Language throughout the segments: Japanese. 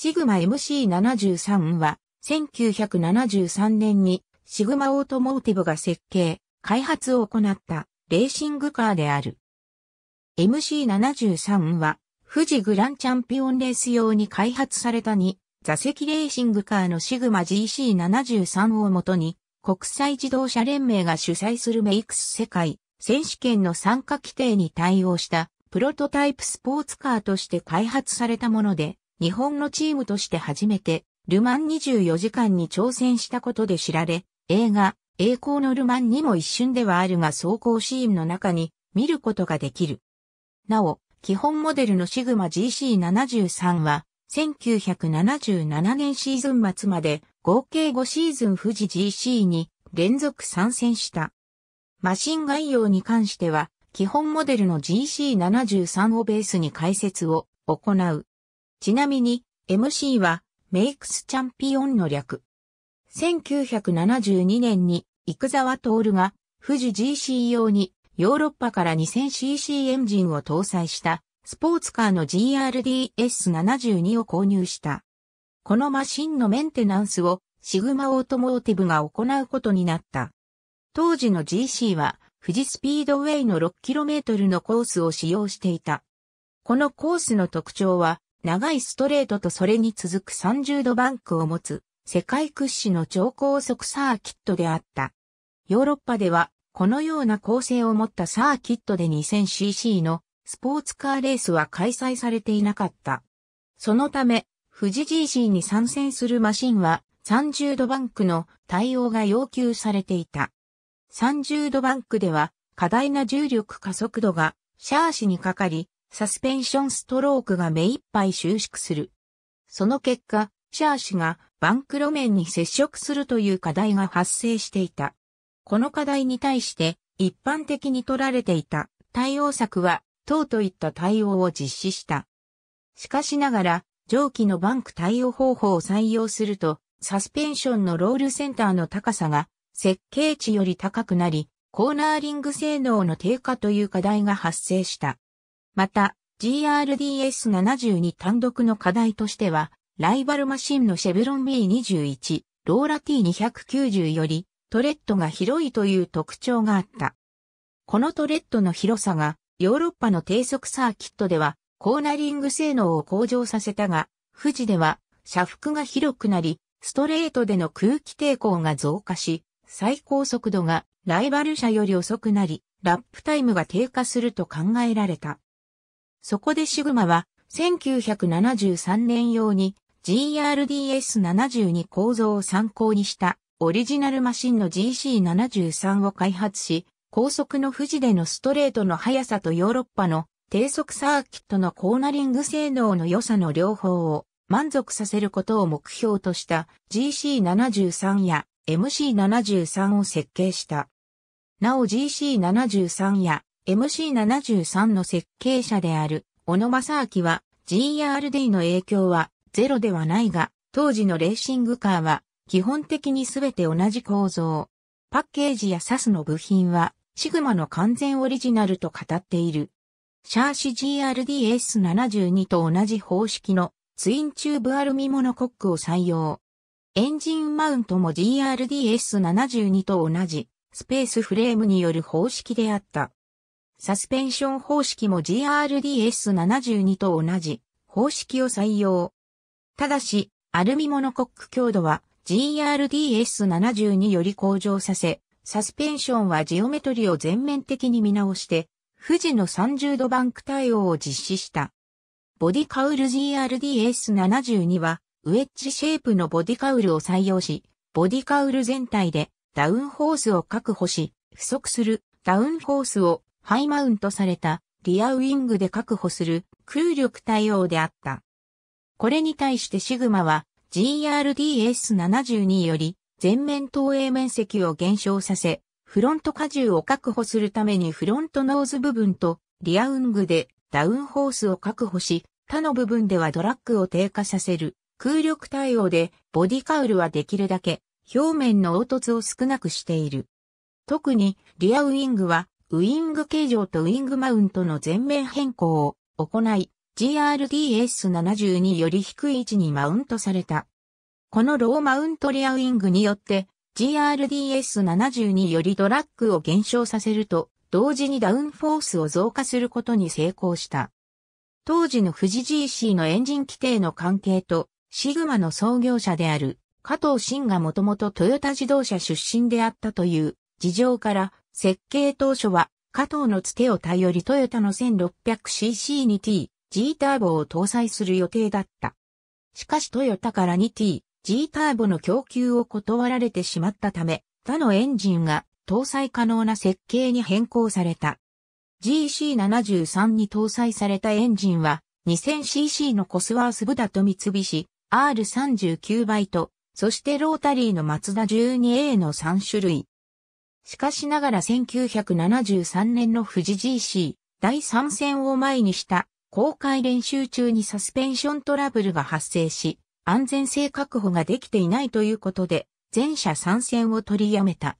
シグマ MC73 は、1973年にシグマオートモーティブが設計、開発を行ったレーシングカーである。MC73 は、富士グランチャンピオンレース用に開発された2座席レーシングカーのシグマ GC73 をもとに、国際自動車連盟が主催するメイクス世界選手権の参加規定に対応したプロトタイプスポーツカーとして開発されたもので、日本のチームとして初めて、ルマン24時間に挑戦したことで知られ、映画、栄光のルマンにも一瞬ではあるが走行シーンの中に見ることができる。なお、基本モデルのシグマ GC73 は、1977年シーズン末まで合計5シーズン富士 GC に連続参戦した。マシン概要に関しては、基本モデルの GC73 をベースに解説を行う。ちなみに、MC は、メイクスチャンピオンの略。1972年に、生沢徹が、富士 GC 用に、ヨーロッパから 2000cc エンジンを搭載した、スポーツカーの GRDS72 を購入した。このマシンのメンテナンスを、シグマオートモーティブが行うことになった。当時の GC は、富士スピードウェイの 6km のコースを使用していた。このコースの特徴は、長いストレートとそれに続く30度バンクを持つ、世界屈指の超高速サーキットであった。ヨーロッパでは、このような構成を持ったサーキットで 2000cc のスポーツカーレースは開催されていなかった。そのため、富士 GC に参戦するマシンは30度バンクの対応が要求されていた。30度バンクでは、過大な重力加速度がシャーシにかかり、サスペンションストロークが目いっぱい収縮する。その結果、シャーシがバンク路面に接触するという課題が発生していた。この課題に対して一般的に取られていた対応策は等といった対応を実施した。しかしながら、蒸気のバンク対応方法を採用すると、サスペンションのロールセンターの高さが設計値より高くなり、コーナーリング性能の低下という課題が発生した。また、GRDS72 単独の課題としては、ライバルマシンのシェブロン B21、ローラ T290 よりトレッドが広いという特徴があった。このトレッドの広さがヨーロッパの低速サーキットではコーナリング性能を向上させたが、富士では車幅が広くなり、ストレートでの空気抵抗が増加し、最高速度がライバル車より遅くなり、ラップタイムが低下すると考えられた。そこでシグマは、1973年用に GRDS72 構造を参考にしたオリジナルマシンの GC73 を開発し、高速の富士でのストレートの速さとヨーロッパの低速サーキットのコーナリング性能の良さの両方を満足させることを目標とした GC73 や MC73 を設計した。なお GC73 や MC73 の設計者である小野正明は GRD の影響はゼロではないが、当時のレーシングカーは基本的に全て同じ構造。パッケージやサスの部品はシグマの完全オリジナルと語っている。シャーシ GRDS72 と同じ方式のツインチューブアルミモノコックを採用。エンジンマウントも GRDS72 と同じスペースフレームによる方式であった。サスペンション方式も GRDS72 と同じ方式を採用。ただし、アルミモノコック強度は GRDS72 より向上させ、サスペンションはジオメトリを全面的に見直して、富士の30度バンク対応を実施した。ボディカウル GRDS72 は、ウェッジシェイプのボディカウルを採用し、ボディカウル全体でダウンホースを確保し、不足するダウンホースをハイマウントされたリアウィングで確保する空力対応であった。これに対してシグマは GRDS72 より全面投影面積を減少させ、フロント荷重を確保するためにフロントノーズ部分とリアウングでダウンホースを確保し、他の部分ではドラッグを低下させる空力対応でボディカウルはできるだけ表面の凹凸を少なくしている。特にリアウィングはウイング形状とウイングマウントの全面変更を行い、GRDS72 より低い位置にマウントされた。このローマウントリアウイングによって GRDS72 よりドラッグを減少させると同時にダウンフォースを増加することに成功した。当時の富士 GC のエンジン規定の関係とシグマの創業者である加藤慎がもともとトヨタ自動車出身であったという事情から設計当初は、加藤のつてを頼りトヨタの 1600cc に T、G ターボを搭載する予定だった。しかしトヨタから 2T、G ターボの供給を断られてしまったため、他のエンジンが搭載可能な設計に変更された。GC73 に搭載されたエンジンは 2000cc のコスワースブダと三菱 R39 倍と、そしてロータリーのマツダ 12A の3種類。しかしながら1973年の富士 GC 第3戦を前にした公開練習中にサスペンショントラブルが発生し、安全性確保ができていないということで、全車参戦を取りやめた。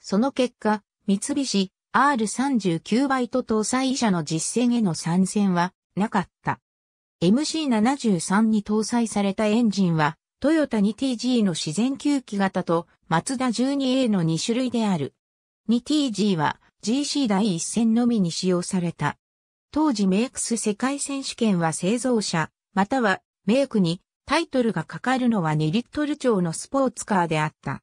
その結果、三菱 R39 バイト搭載車の実戦への参戦はなかった。MC73 に搭載されたエンジンは、トヨタ 2TG の自然吸気型と、マツダ 12A の2種類である。2TG は GC 第一戦のみに使用された。当時メイクス世界選手権は製造者、またはメイクにタイトルがかかるのは2リットル超のスポーツカーであった。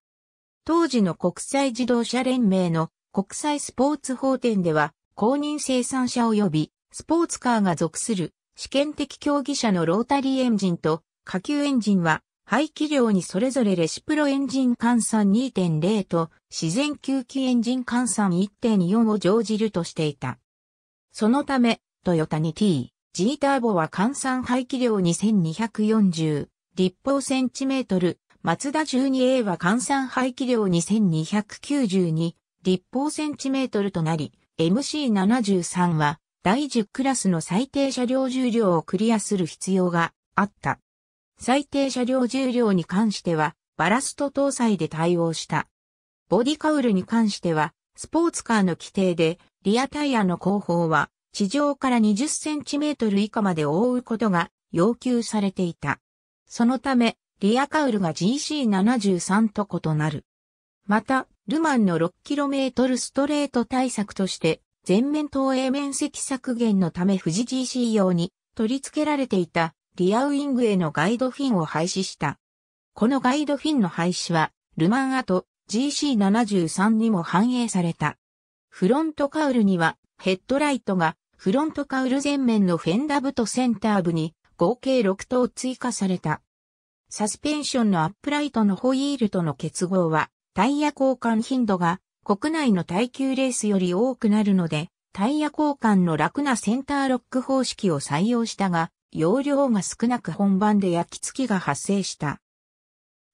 当時の国際自動車連盟の国際スポーツ法典では公認生産者及びスポーツカーが属する試験的競技者のロータリーエンジンと下級エンジンは排気量にそれぞれレシプロエンジン換算2.0と自然吸気エンジン換算1.4を乗じるとしていた。そのため、トヨタに T、G ターボは換算排気量2240立方センチメートル、マツダ 12A は換算排気量2292立方センチメートルとなり、MC73 は第10クラスの最低車両重量をクリアする必要があった。最低車両重量に関しては、バラスト搭載で対応した。ボディカウルに関しては、スポーツカーの規定で、リアタイヤの後方は、地上から20センチメートル以下まで覆うことが要求されていた。そのため、リアカウルが GC73 と異なる。また、ルマンの 6km ストレート対策として、全面投影面積削減のため富士 GC 用に取り付けられていたリアウィングへのガイドフィンを廃止した。このガイドフィンの廃止は、ルマンアと GC73 にも反映された。フロントカウルにはヘッドライトがフロントカウル前面のフェンダ部とセンター部に合計6頭追加された。サスペンションのアップライトのホイールとの結合はタイヤ交換頻度が国内の耐久レースより多くなるのでタイヤ交換の楽なセンターロック方式を採用したが容量が少なく本番で焼き付きが発生した。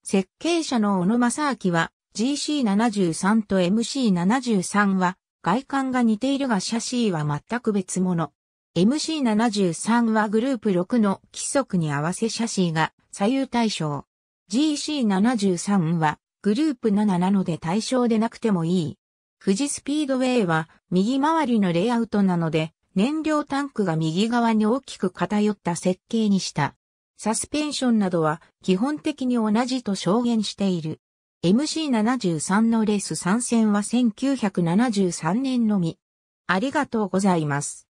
設計者の小野正明は GC73 と MC73 は外観が似ているがシャシーは全く別物。MC73 はグループ6の規則に合わせシャシーが左右対称。GC73 はグループ7なので対称でなくてもいい。富士スピードウェイは右回りのレイアウトなので燃料タンクが右側に大きく偏った設計にした。サスペンションなどは基本的に同じと証言している。MC73 のレース参戦は1973年のみ。ありがとうございます。